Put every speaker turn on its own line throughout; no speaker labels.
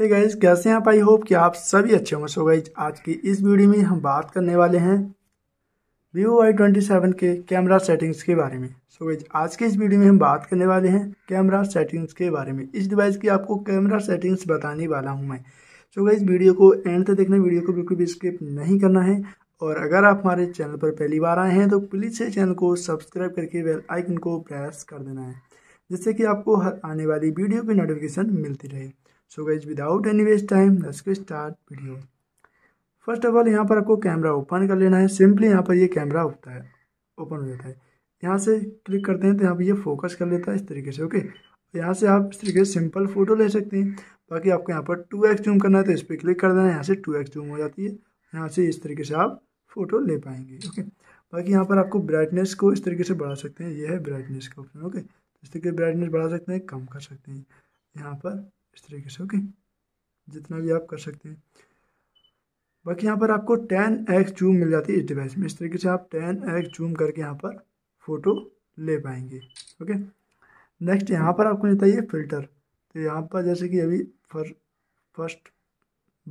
hey guys कैसे हैं आप आई होप कि आप सभी अच्छे होंगे सो गाइज आज की इस वीडियो में हम बात करने वाले हैं वीवो वाई ट्वेंटी सेवन के कैमरा सेटिंग्स के बारे में सो गाइज आज के इस वीडियो में हम बात करने वाले हैं कैमरा सेटिंग्स के बारे में इस डिवाइस की आपको कैमरा सेटिंग्स बताने वाला हूं मैं सो गाइज वीडियो को एंड तक देखना वीडियो को बिल्कुल भी स्किप नहीं करना है और अगर आप हमारे चैनल पर पहली बार आए हैं तो प्लीज़ से चैनल को सब्सक्राइब करके बेल आइकन को प्रेस कर देना है जिससे कि आपको हर आने वाली वीडियो की नोटिफिकेशन मिलती रहे so guys without any waste time let's get start video first of all यहाँ पर आपको कैमरा ओपन कर लेना है सिंपली यहाँ पर ये कैमरा होता है ओपन हो जाता है यहाँ से क्लिक करते हैं तो यहाँ पर ये फोकस कर लेता है इस तरीके से ओके यहाँ से आप इस तरीके से सिंपल फोटो ले सकते हैं बाकी आपको यहाँ पर टू एक्स जूम करना है तो इस पर क्लिक कर देना है यहाँ से टू एक्स जूम हो जाती है यहाँ से इस तरीके से आप फोटो ले पाएंगे ओके बाकी यहाँ पर आपको ब्राइटनेस को इस तरीके से बढ़ा सकते हैं ये है ब्राइटनेस का ऑप्शन ओके इस तरीके ब्राइटनेस बढ़ा सकते हैं कम कर सकते हैं यहाँ पर इस तरीके से ओके जितना भी आप कर सकते हैं बाकी यहाँ पर आपको टेन एक्स जूम मिल जाती है इस डिवाइस में इस तरीके से आप टेन एक्स जूम करके यहाँ पर फ़ोटो ले पाएंगे ओके नेक्स्ट यहाँ पर आपको मिलता है फ़िल्टर तो यहाँ पर जैसे कि अभी फर फर्स्ट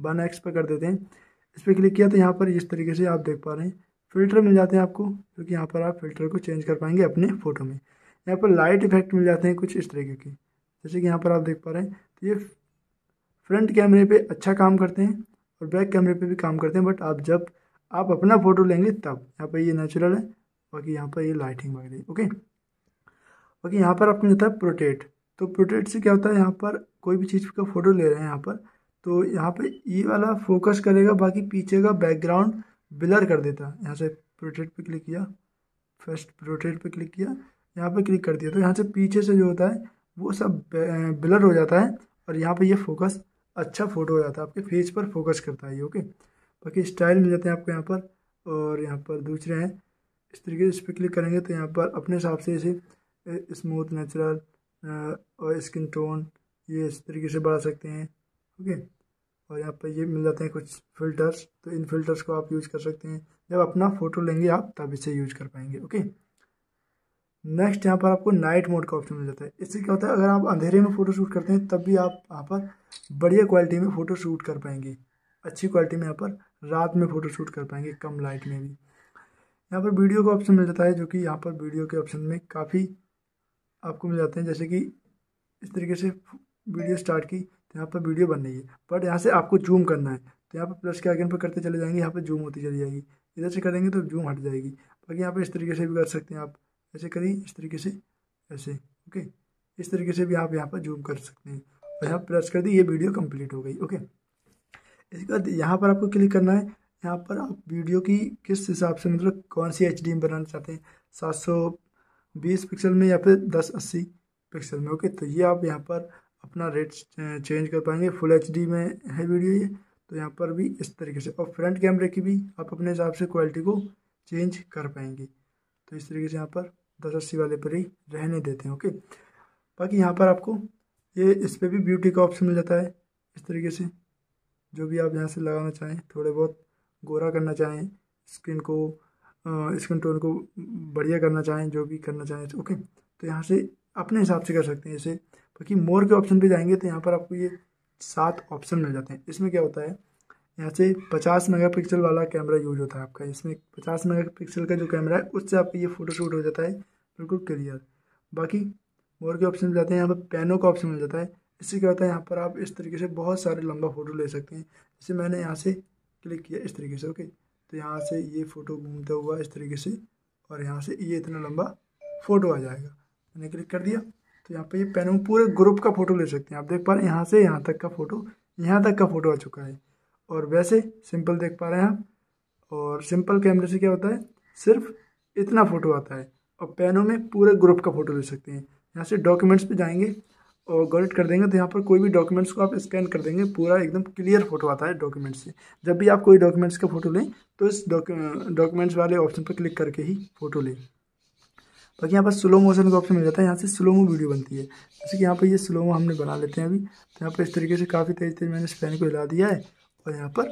वन एक्स पर कर देते हैं इस पर क्लिक किया तो यहाँ पर इस तरीके से आप देख पा रहे हैं फ़िल्टर मिल जाते हैं आपको क्योंकि तो यहाँ पर आप फ़िल्टर को चेंज कर पाएंगे अपने फ़ोटो में यहाँ पर लाइट इफेक्ट मिल जाते हैं कुछ इस तरीके के जैसे कि यहाँ पर आप देख पा रहे हैं ये फ्रंट कैमरे पे अच्छा काम करते हैं और बैक कैमरे पे भी काम करते हैं बट आप जब आप अपना फ़ोटो लेंगे तब यहाँ पर ये नेचुरल है बाकी यहाँ पर ये लाइटिंग वगैरह ओके बाकी यहाँ पर आपको मिलता है प्रोटेट तो प्रोटेट से क्या होता है यहाँ पर कोई भी चीज़ का फ़ोटो ले रहे हैं यहाँ पर तो यहाँ पर ये वाला फोकस करेगा बाकी पीछे का बैकग्राउंड ब्लर कर देता है यहाँ से प्रोटेट पर क्लिक किया फर्स्ट प्रोटेट पर क्लिक किया यहाँ पर क्लिक कर दिया तो यहाँ से पीछे से जो होता है वो सब ब्लर हो जाता है और यहाँ पर ये फोकस अच्छा फोटो हो जाता है आपके फेस पर फोकस करता है ये ओके बाकी स्टाइल मिल जाते हैं आपको यहाँ पर और यहाँ पर दूसरे हैं इस तरीके से इस पर क्लिक करेंगे तो यहाँ पर अपने हिसाब से इसे स्मूथ नेचुरल और स्किन टोन ये इस तरीके से बढ़ा सकते हैं ओके और यहाँ पर ये मिल जाते हैं कुछ फिल्टर्स तो इन फिल्टर्स को आप यूज़ कर सकते हैं जब अपना फ़ोटो लेंगे आप तब इसे यूज कर पाएंगे ओके नेक्स्ट यहाँ पर आपको नाइट मोड का ऑप्शन मिल जाता है इससे क्या होता है अगर आप अंधेरे में फ़ोटो शूट करते हैं तब भी आप यहाँ पर बढ़िया क्वालिटी में फ़ोटो शूट कर पाएंगे अच्छी क्वालिटी में यहाँ पर रात में फ़ोटो शूट कर पाएंगे कम लाइट में भी यहाँ पर वीडियो का ऑप्शन मिल जाता है जो कि यहाँ पर वीडियो के ऑप्शन में काफ़ी आपको मिल जाते हैं जैसे कि इस तरीके से वीडियो स्टार्ट की तो यहाँ पर वीडियो बन रही है बट यहाँ से आपको जूम करना है तो यहाँ पर प्लस के आइकन पर करते चले जाएंगे यहाँ पर जूम होती चली जाएगी इधर से करेंगे तो जूम हट जाएगी बाकी यहाँ पर इस तरीके से भी कर सकते हैं आप ऐसे करें इस तरीके से ऐसे ओके इस तरीके से भी आप यहाँ पर जूम कर सकते हैं और यहाँ प्रेस कर दी ये वीडियो कंप्लीट हो गई ओके इसके बाद यहाँ पर आपको क्लिक करना है यहाँ पर आप वीडियो की किस हिसाब से मतलब कौन सी एच बनाना चाहते हैं सात सौ बीस पिक्सल में या फिर दस अस्सी पिक्सल में ओके तो ये आप यहाँ पर अपना रेट चेंज कर पाएंगे फुल एच में है वीडियो ये तो यहाँ पर भी इस तरीके से और फ्रंट कैमरे की भी आप अपने हिसाब से क्वालिटी को चेंज कर पाएंगे तो इस तरीके से यहाँ पर दस अस्सी वाले पर ही रहने देते हैं ओके बाकी यहाँ पर आपको ये इस पर भी ब्यूटी का ऑप्शन मिल जाता है इस तरीके से जो भी आप यहाँ से लगाना चाहें थोड़े बहुत गोरा करना चाहें स्किन को स्किन टोन को बढ़िया करना चाहें जो भी करना चाहें ओके तो यहाँ से अपने हिसाब से कर सकते हैं इसे बाकी मोर के ऑप्शन पे जाएंगे तो यहाँ पर आपको ये सात ऑप्शन मिल जाते हैं इसमें क्या होता है यहाँ से पचास मेगापिक्सल वाला कैमरा यूज होता है आपका इसमें पचास मेगापिक्सल का जो कैमरा है उससे आपका ये फ़ोटोशूट हो जाता है बिल्कुल क्लियर बाकी और के ऑप्शन मिल जाते हैं यहाँ पर पेनों का ऑप्शन मिल जाता है इससे क्या होता है यहाँ पर आप इस तरीके से बहुत सारे लंबा फ़ोटो ले सकते हैं जैसे मैंने यहाँ से क्लिक किया इस तरीके से ओके तो यहाँ से ये फ़ोटो घूमता हुआ इस तरीके से और यहाँ से ये इतना लंबा फ़ोटो आ जाएगा मैंने क्लिक कर दिया तो यहाँ पर ये पेनों में पूरे ग्रुप का फ़ोटो ले सकते हैं आप देख पा रहे हैं यहाँ से यहाँ तक का फ़ोटो यहाँ तक का फ़ोटो आ चुका है और वैसे सिंपल देख पा रहे हैं आप और सिंपल कैमरे से क्या होता है सिर्फ इतना फ़ोटो आता है और पैनों में पूरे ग्रुप का फोटो ले सकते हैं यहाँ से डॉक्यूमेंट्स पे जाएंगे और गॉडिट कर देंगे तो यहाँ पर कोई भी डॉक्यूमेंट्स को आप स्कैन कर देंगे पूरा एकदम क्लियर फोटो आता है डॉक्यूमेंट्स से जब भी आप कोई डॉक्यूमेंट्स का फ़ोटो लें तो इस डॉक्यूमेंट्स वाले ऑप्शन पर क्लिक करके ही फ़ोटो लें बाकी यहाँ पर स्लो मोशन का ऑप्शन मिल जाता है यहाँ से स्लो मो वीडियो बनती है जैसे कि यहाँ पर ये स्लो मो हमने बना लेते हैं अभी तो यहाँ पर इस तरीके से काफ़ी तेज़ तेज़ मैंने इस पेन को हिला दिया है और यहाँ पर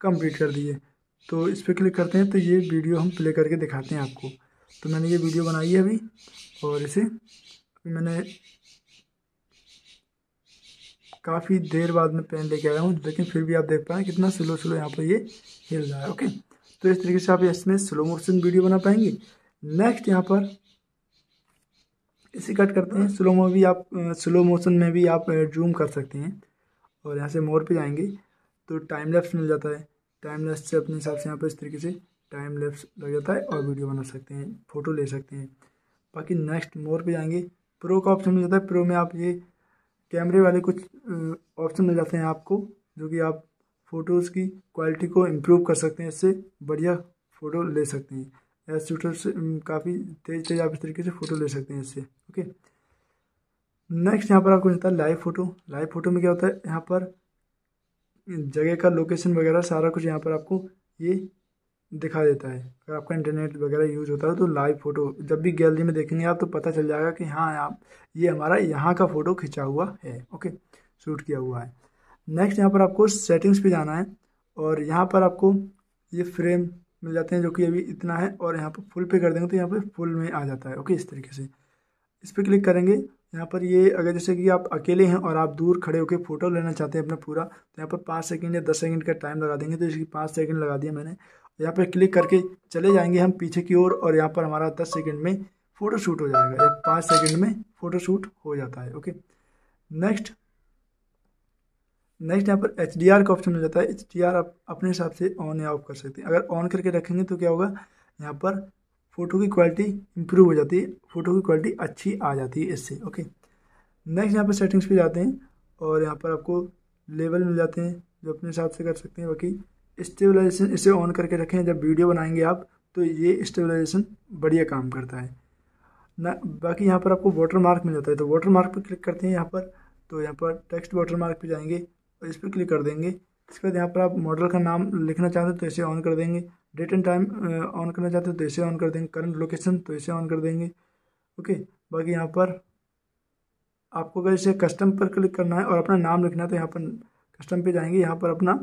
कंप्लीट कर दिए तो इस पर क्लिक करते हैं तो ये वीडियो हम प्ले करके दिखाते हैं आपको तो मैंने ये वीडियो बनाई है अभी और इसे मैंने काफ़ी देर बाद में पेन लेके आया हूँ लेकिन फिर भी आप देख पाए कितना स्लो स्लो यहाँ पर ये हिल रहा है ओके तो इस तरीके से आप इसमें स्लो मोशन वीडियो बना पाएंगे नेक्स्ट यहाँ पर इसे कट करते हैं स्लो में भी आप स्लो मोशन में भी आप जूम uh, कर सकते हैं और यहाँ से मोर पे जाएंगे तो टाइम लैप्स मिल जाता है टाइम लैप्स से अपने हिसाब से यहाँ पर इस तरीके से टाइम लेप्स लग जाता है और वीडियो बना सकते हैं फ़ोटो ले सकते हैं बाकी नेक्स्ट मोर पे जाएंगे प्रो का ऑप्शन मिल जाता है प्रो में आप ये कैमरे वाले कुछ ऑप्शन मिल जाते हैं आपको जो कि आप फ़ोटोज़ की क्वालिटी को इम्प्रूव कर सकते हैं इससे बढ़िया फ़ोटो ले सकते हैं एस ट्यूटर से काफ़ी तेज तेज आप इस तरीके से फ़ोटो ले सकते हैं इससे ओके नेक्स्ट यहाँ पर आपको मिलता है लाइव फ़ोटो लाइव फ़ोटो में क्या होता है यहाँ पर जगह का लोकेशन वगैरह सारा कुछ यहाँ पर आपको ये दिखा देता है अगर आपका इंटरनेट वगैरह यूज होता है तो लाइव फ़ोटो जब भी गैलरी में देखेंगे आप तो पता चल जाएगा कि हाँ आप ये हमारा यहाँ का फ़ोटो खिंचा हुआ है ओके शूट किया हुआ है नेक्स्ट यहाँ पर आपको सेटिंग्स पे जाना है और यहाँ पर आपको ये फ्रेम मिल जाते हैं जो कि अभी इतना है और यहाँ पर फुल पे कर देंगे तो यहाँ पर फुल में आ जाता है ओके इस तरीके से इस पर क्लिक करेंगे यहाँ पर ये अगर जैसे कि आप अकेले हैं और आप दूर खड़े होकर फ़ोटो लेना चाहते हैं अपना पूरा तो यहाँ पर पाँच सेकंड या दस सेकंड का टाइम लगा देंगे तो इसकी पाँच सेकंड लगा दिया मैंने यहाँ पर क्लिक करके चले जाएंगे हम पीछे की ओर और, और यहाँ पर हमारा दस सेकेंड में फ़ोटो शूट हो जाएगा या पाँच सेकेंड में फ़ोटो शूट हो जाता है ओके नेक्स्ट नेक्स्ट यहाँ पर एच का ऑप्शन हो जाता है एच आप अपने हिसाब से ऑन या ऑफ कर सकते हैं अगर ऑन करके रखेंगे तो क्या होगा यहाँ पर फ़ोटो की क्वालिटी इंप्रूव हो जाती है फ़ोटो की क्वालिटी अच्छी आ जाती है इससे ओके नेक्स्ट यहाँ पर सेटिंग्स पे जाते हैं और यहाँ पर आपको लेवल मिल जाते हैं जो अपने हिसाब से कर सकते हैं बाकी स्टेबलाइजेशन इसे ऑन करके रखें जब वीडियो बनाएंगे आप तो ये स्टेबलाइजेशन बढ़िया काम करता है ना बाकी यहाँ पर आपको वाटर मार्क मिल जाता है तो वाटर मार्क पर क्लिक करते हैं यहाँ पर तो यहाँ पर टेक्स्ट वाटर मार्क पर जाएंगे और इस पर क्लिक कर देंगे इसके बाद यहाँ पर आप मॉडल का नाम लिखना चाहते हैं तो इसे ऑन कर देंगे डेट एंड टाइम ऑन करना चाहते हो तो इसे ऑन कर देंगे करंट लोकेशन तो इसे ऑन कर देंगे ओके बाकी यहाँ पर आपको अगर इसे कस्टम पर क्लिक करना है और अपना नाम लिखना है तो यहाँ पर कस्टम पे जाएंगे यहाँ पर अपना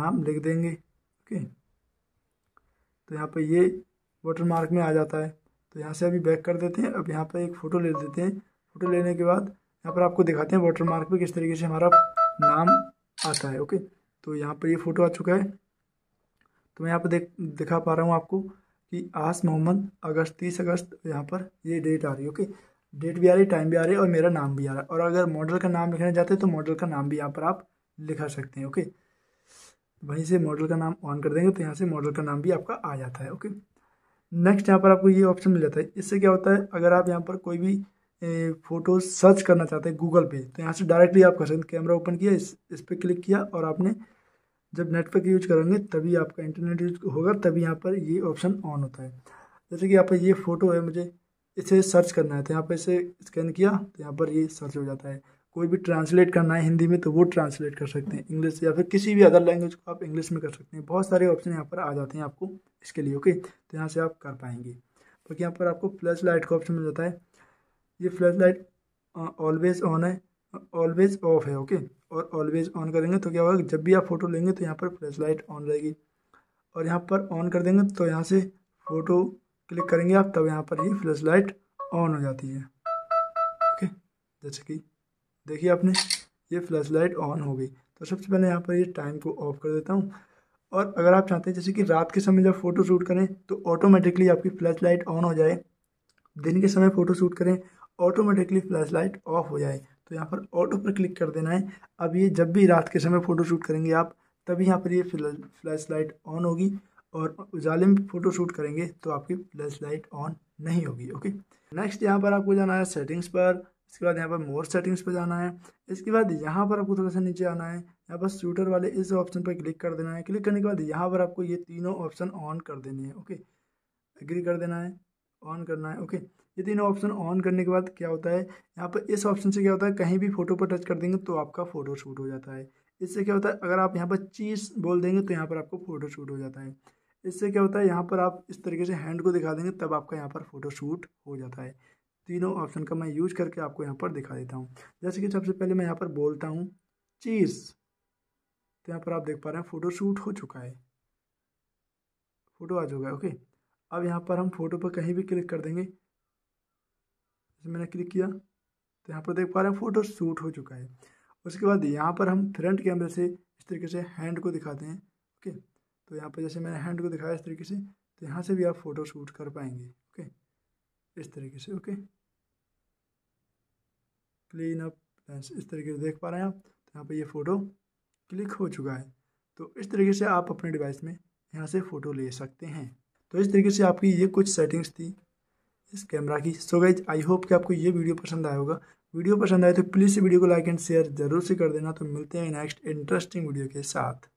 नाम लिख देंगे ओके तो यहाँ पर ये वाटर मार्क में आ जाता है तो यहाँ से अभी बैक कर देते हैं अब यहाँ पर एक फ़ोटो ले देते हैं फ़ोटो लेने के बाद यहाँ पर आपको दिखाते हैं वाटर मार्क पर किस तरीके से हमारा नाम आता है ओके तो यहाँ पर ये फ़ोटो आ चुका है तो मैं यहाँ पर देख दिखा पा रहा हूँ आपको कि आस मोहम्मद अगस्त तीस अगस्त यहाँ पर ये डेट आ रही है ओके डेट भी आ रही टाइम भी आ रही है और मेरा नाम भी आ रहा है और अगर मॉडल का नाम लिखना चाहते हैं तो मॉडल का नाम भी यहाँ पर आप लिखा सकते हैं ओके वहीं से मॉडल का नाम ऑन कर देंगे तो यहाँ से मॉडल का नाम भी आपका आ जाता है ओके नेक्स्ट यहाँ पर आपको ये ऑप्शन मिल जाता है इससे क्या होता है अगर आप यहाँ पर कोई भी फ़ोटो सर्च करना चाहते हैं गूगल पे तो यहाँ से डायरेक्टली आप कर सकते हैं कैमरा ओपन किया इस इस पर क्लिक किया और आपने जब नेटवर्क यूज करेंगे तभी आपका इंटरनेट यूज होगा तभी यहाँ पर ये ऑप्शन ऑन होता है जैसे कि यहाँ पर ये फ़ोटो है मुझे इसे सर्च करना है तो यहाँ पर इसे स्कैन किया तो यहाँ पर ये सर्च हो जाता है कोई भी ट्रांसलेट करना है हिंदी में तो वो ट्रांसलेट कर सकते हैं इंग्लिश या फिर किसी भी अदर लैंग्वेज को आप इंग्लिश में कर सकते हैं बहुत सारे ऑप्शन यहाँ पर आ जाते हैं आपको इसके लिए ओके तो यहाँ से आप कर पाएंगे बाकी यहाँ पर आपको फ्लैश लाइट का ऑप्शन मिल जाता है ये फ्लैश लाइट ऑलवेज ऑन है ऑलवेज ऑफ है ओके और ऑलवेज ऑन करेंगे तो क्या होगा जब भी आप फ़ोटो लेंगे तो यहाँ पर फ्लैश लाइट ऑन रहेगी और यहाँ पर ऑन कर देंगे तो यहाँ से फ़ोटो क्लिक करेंगे आप तब यहाँ पर ये फ्लैश लाइट ऑन हो जाती है ओके जैसे कि देखिए आपने ये फ्लैश लाइट ऑन हो गई तो सबसे पहले यहाँ पर ये टाइम को ऑफ कर देता हूँ और अगर आप चाहते हैं जैसे कि रात के समय जब फ़ोटो शूट करें तो ऑटोमेटिकली आपकी फ्लैश लाइट ऑन हो जाए दिन के समय फ़ोटो शूट करें ऑटोमेटिकली फ्लैश लाइट ऑफ हो जाए तो यहाँ पर ऑटो पर क्लिक कर देना है अब ये जब भी रात के समय फ़ोटो शूट करेंगे आप तभी यहाँ पर ये फ्लैश लाइट ऑन होगी और उजाले में फ़ोटो शूट करेंगे तो आपकी फ्लैश लाइट ऑन नहीं होगी ओके नेक्स्ट यहाँ पर आपको जाना है सेटिंग्स पर इसके बाद यहाँ पर मोर सेटिंग्स पर जाना है इसके बाद यहाँ पर आपको थोड़ा सा नीचे आना है यहाँ पर शूटर वाले इस ऑप्शन पर क्लिक कर देना है क्लिक करने के बाद यहाँ पर आपको ये तीनों ऑप्शन ऑन कर देने हैं ओके एग्री कर देना है ऑन करना है ओके ये तीनों ऑप्शन ऑन करने के बाद क्या होता है यहाँ पर इस ऑप्शन से क्या होता है कहीं भी फोटो पर टच कर देंगे तो आपका फोटो शूट हो जाता है इससे क्या होता है अगर आप यहाँ पर चीज़ बोल देंगे तो यहाँ पर आपको फोटो शूट हो जाता है इससे क्या होता है यहाँ पर आप इस तरीके से हैंड को दिखा देंगे तब आपका यहाँ पर फोटो शूट हो जाता है तीनों ऑप्शन का मैं यूज करके आपको यहाँ पर दिखा देता हूँ जैसे कि सबसे पहले मैं यहाँ पर बोलता हूँ चीज़ तो यहाँ पर आप देख पा रहे हैं फ़ोटो शूट हो चुका है फ़ोटो आ चुका है ओके अब यहाँ पर हम फोटो पर कहीं भी क्लिक कर देंगे जैसे मैंने क्लिक किया तो यहाँ पर देख पा रहे हैं फ़ोटो शूट हो चुका है उसके बाद यहाँ पर हम फ्रंट कैमरे से इस तरीके से हैंड को दिखाते हैं ओके तो यहाँ पर जैसे मैंने हैंड को दिखाया इस तरीके से तो यहाँ से भी आप फ़ोटो शूट कर पाएंगे ओके इस तरीके से ओके क्लीन अप इस तरीके से देख पा रहे हैं आप तो यहाँ पर ये फ़ोटो क्लिक हो चुका है तो इस तरीके से आप अपने डिवाइस में यहाँ से फ़ोटो ले सकते हैं तो इस तरीके से आपकी ये कुछ सेटिंग्स थी इस कैमरा की सो गाइज आई होप कि आपको ये वीडियो पसंद आया होगा वीडियो पसंद आए तो प्लीज़ वीडियो को लाइक एंड शेयर जरूर से कर देना तो मिलते हैं नेक्स्ट इंटरेस्टिंग वीडियो के साथ